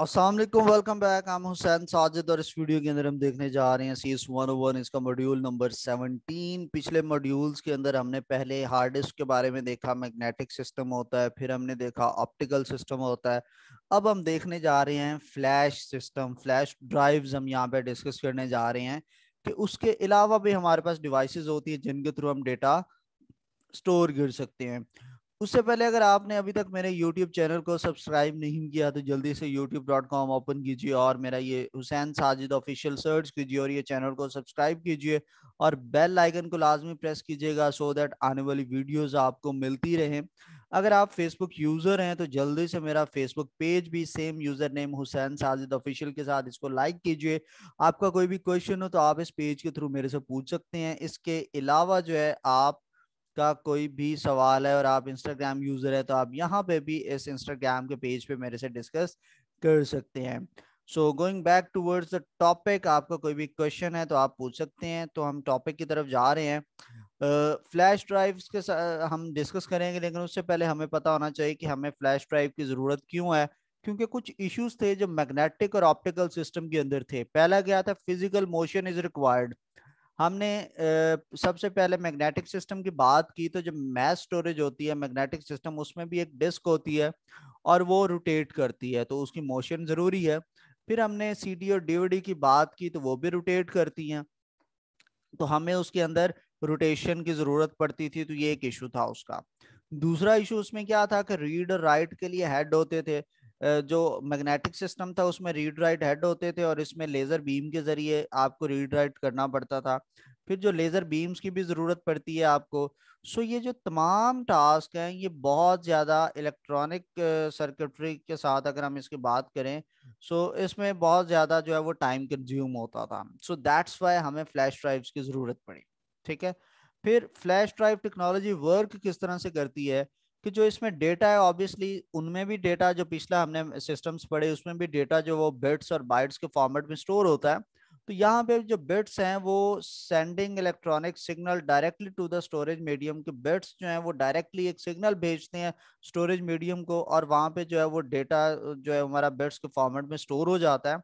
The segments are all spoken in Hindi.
असलम वेलकम बैक हम हुसैन साजिद और इस वीडियो के अंदर हम देखने जा रहे हैं सीस वन oh इसका मॉड्यूल नंबर 17 पिछले मॉड्यूल्स के अंदर हमने पहले हार्ड डिस्क के बारे में देखा मैग्नेटिक सिस्टम होता है फिर हमने देखा ऑप्टिकल सिस्टम होता है अब हम देखने जा रहे हैं फ्लैश सिस्टम फ्लैश ड्राइव्स हम यहाँ पे डिस्कस करने जा रहे हैं कि उसके अलावा भी हमारे पास डिवाइस होती है जिनके थ्रू हम डेटा स्टोर कर सकते हैं उससे पहले अगर आपने अभी तक मेरे YouTube चैनल को सब्सक्राइब नहीं किया तो जल्दी से youtube.com ओपन कीजिए और मेरा ये हुसैन साजिद ऑफिशियल सर्च कीजिए और ये चैनल को सब्सक्राइब कीजिए और बेल आइकन को लाजमी प्रेस कीजिएगा सो दैट आने वाली वीडियोस आपको मिलती रहें अगर आप फेसबुक यूज़र हैं तो जल्दी से मेरा फेसबुक पेज भी same user name Hussain Sajid official के साथ इसको लाइक कीजिए आपका कोई भी क्वेश्चन हो तो आप इस पेज के थ्रू मेरे से पूछ सकते हैं इसके अलावा जो है आप का कोई भी सवाल है और आप इंस्टाग्राम यूजर है तो आप यहाँ पे भी इस इंस्टाग्राम के पेज पे मेरे से डिस्कस कर सकते हैं so going back towards the topic आपका कोई भी क्वेश्चन है तो आप पूछ सकते हैं तो हम टॉपिक की तरफ जा रहे हैं फ्लैश uh, ड्राइव के साथ हम डिस्कस करेंगे लेकिन उससे पहले हमें पता होना चाहिए कि हमें फ्लैश ड्राइव की ज़रूरत क्यों है क्योंकि कुछ इश्यूज थे जो मैग्नेटिक और ऑप्टिकल सिस्टम के अंदर थे पहला क्या था फिजिकल मोशन इज रिक्वायर्ड हमने सबसे पहले मैग्नेटिक सिस्टम की बात की तो जब मैस स्टोरेज होती है मैग्नेटिक सिस्टम उसमें भी एक डिस्क होती है और वो रोटेट करती है तो उसकी मोशन ज़रूरी है फिर हमने डी और डीवीडी की बात की तो वो भी रोटेट करती हैं तो हमें उसके अंदर रोटेशन की ज़रूरत पड़ती थी तो ये एक इशू था उसका दूसरा इशू उसमें क्या था कि रीड और राइट के लिए हेड होते थे जो मैग्नेटिक सिस्टम था उसमें रीड राइट हेड होते थे और इसमें लेज़र बीम के ज़रिए आपको रीड राइट करना पड़ता था फिर जो लेज़र बीम्स की भी ज़रूरत पड़ती है आपको सो ये जो तमाम टास्क हैं ये बहुत ज़्यादा इलेक्ट्रॉनिक सर्किटरी के साथ अगर हम इसकी बात करें सो इसमें बहुत ज़्यादा जो है वो टाइम कंज्यूम होता था सो दैट्स वाई हमें फ्लैश ड्राइव्स की ज़रूरत पड़ी ठीक है फिर फ्लैश ड्राइव टेक्नोलॉजी वर्क किस तरह से करती है कि जो इसमें डेटा है ऑब्वियसली उनमें भी डेटा जो पिछला हमने सिस्टम्स पढ़े उसमें भी डेटा जो वो बिट्स और बाइट्स के फॉर्मेट में स्टोर होता है तो यहाँ पे जो बिट्स हैं वो sending electronic signal directly to the storage medium के बिट्स जो हैं वो डायरेक्टली एक सिग्नल भेजते हैं स्टोरेज मीडियम को और वहाँ पे जो है वो डेटा जो है हमारा बिट्स के फॉर्मेट में स्टोर हो जाता है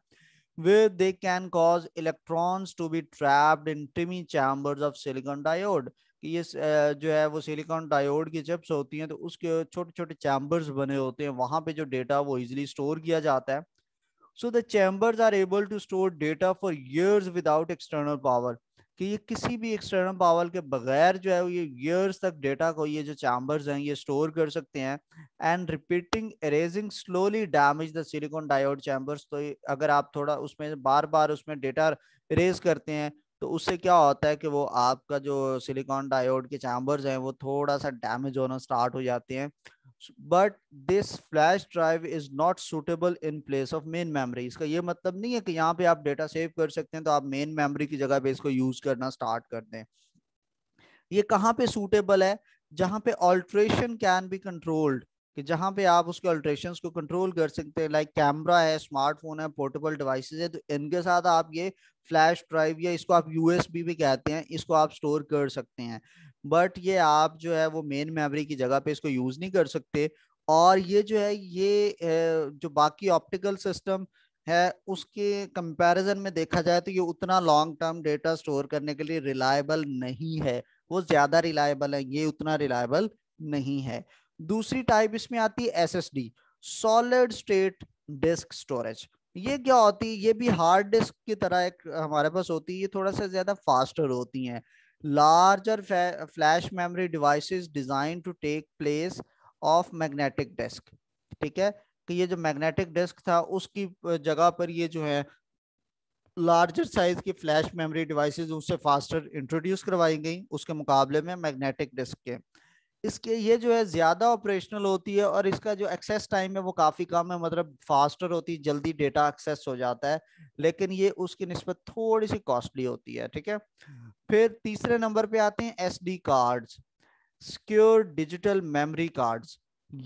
way they can cause electrons to be trapped in tiny chambers of silicon diode कि ये जो है वो सिलिकॉन डायोड की चिप्स होती हैं तो उसके छोटे छोटे चैम्बर्स बने होते हैं वहाँ पे जो डेटा वो इजिली स्टोर किया जाता है so the chambers are able to store data for years without external power कि ये किसी भी एक्सटर्नल पावर के बगैर जो है ये ईयर्स तक डेटा को ये जो चैम्बर्स हैं ये स्टोर कर सकते हैं and repeating erasing slowly damage the silicon diode chambers तो अगर आप थोड़ा उसमें बार बार उसमें डेटा रेज करते हैं तो उससे क्या होता है कि वो आपका जो सिलिकॉन डायोड के चैम्बर्स हैं वो थोड़ा सा डैमेज होना स्टार्ट हो जाते हैं but this flash drive is not suitable in place of main memory इसका ये मतलब नहीं है कि यहाँ पे आप डेटा सेव कर सकते हैं तो आप मेन मेमोरी की जगह पे इसको यूज करना स्टार्ट कर दें ये कहाँ पे सूटेबल है जहाँ पे ऑल्ट्रेशन कैन बी कंट्रोल्ड कि जहाँ पे आप उसके अल्ट्रेशन को कंट्रोल कर सकते हैं लाइक कैमरा है स्मार्टफोन है पोर्टेबल डिवाइस है तो इनके साथ आप ये फ्लैश ड्राइव या इसको आप यूएसबी भी कहते हैं इसको आप स्टोर कर सकते हैं बट ये आप जो है वो मेन मेमोरी की जगह पे इसको यूज़ नहीं कर सकते और ये जो है ये जो बाकी ऑप्टिकल सिस्टम है उसके कंपैरिजन में देखा जाए तो ये उतना लॉन्ग टर्म डेटा स्टोर करने के लिए रिलायबल नहीं है वो ज़्यादा रिलायबल है ये उतना रिलायबल नहीं है दूसरी टाइप इसमें आती है SSD solid state disk storage ये क्या होती है ये भी हार्ड डिस्क की तरह एक हमारे पास होती है ये थोड़ा सा ज्यादा फास्टर होती हैं larger flash memory devices design to take place of magnetic disk ठीक है कि ये जो मैग्नेटिक डिस्क था उसकी जगह पर ये जो है लार्जर साइज की फ्लैश मेमोरी डिवाइसेस उससे फास्टर इंट्रोड्यूस करवाई गई उसके मुकाबले में मैग्नेटिक डिस्क के इसके ये जो है ज़्यादा ऑपरेशनल होती है और इसका जो एक्सेस टाइम है वो काफ़ी कम है मतलब फास्टर होती है जल्दी डेटा एक्सेस हो जाता है लेकिन ये उसकी नस्बत थोड़ी सी कॉस्टली होती है ठीक है फिर तीसरे नंबर पे आते हैं S D cards secure digital memory cards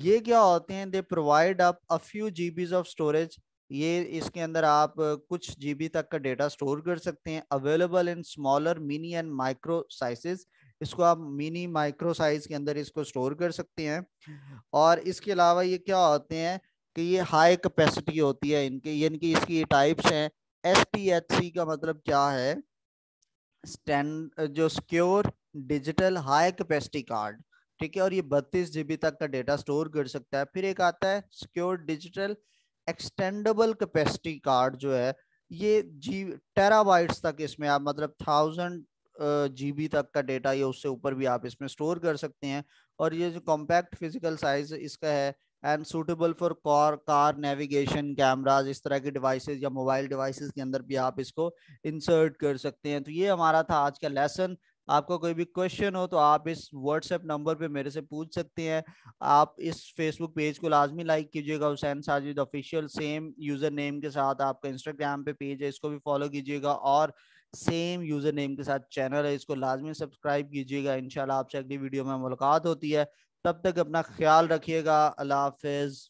ये क्या होते हैं they provide up a few GBs of storage ये इसके अंदर आप कुछ जीबी तक का डेटा स्टोर कर सकते हैं available in smaller mini and micro sizes इसको आप मिनी माइक्रो साइज के अंदर इसको स्टोर कर सकते हैं हम्म। और इसके अलावा ये क्या होते हैं कि ये हाई कैपेसिटी होती है इनके यानी कि इसकी टाइप्स हैं एस का मतलब क्या है स्टैंड जो secure digital high capacity card ठीक है और ये बत्तीस बी तक का डेटा स्टोर कर सकता है फिर एक आता है secure digital extendable capacity card जो है ये जी टेराबाइट्स तक इसमें आप मतलब थाउजेंड जीबी तक का डेटा या उससे ऊपर भी आप इसमें स्टोर कर सकते हैं और ये जो कॉम्पैक्ट फिजिकल साइज इसका है and suitable for car car navigation cameras इस तरह के डिवाइसेस या मोबाइल डिवाइसेस के अंदर भी आप इसको इंसर्ट कर सकते हैं तो ये हमारा था आज का लेसन आपका कोई भी क्वेश्चन हो तो आप इस व्हाट्सएप नंबर पे मेरे से पूछ सकते हैं आप इस फेसबुक पेज को लाजमी लाइक कीजिएगा Hussain Sajid official same user name के साथ आपका इंस्टाग्राम पे पेज है इसको भी फॉलो कीजिएगा और सेम यूज़र नेम के साथ चैनल है इसको लाजमी सब्सक्राइब कीजिएगा इनशाला आपसे अगली वीडियो में मुलाकात होती है तब तक अपना ख्याल रखिएगा अल्लाह हाफिज़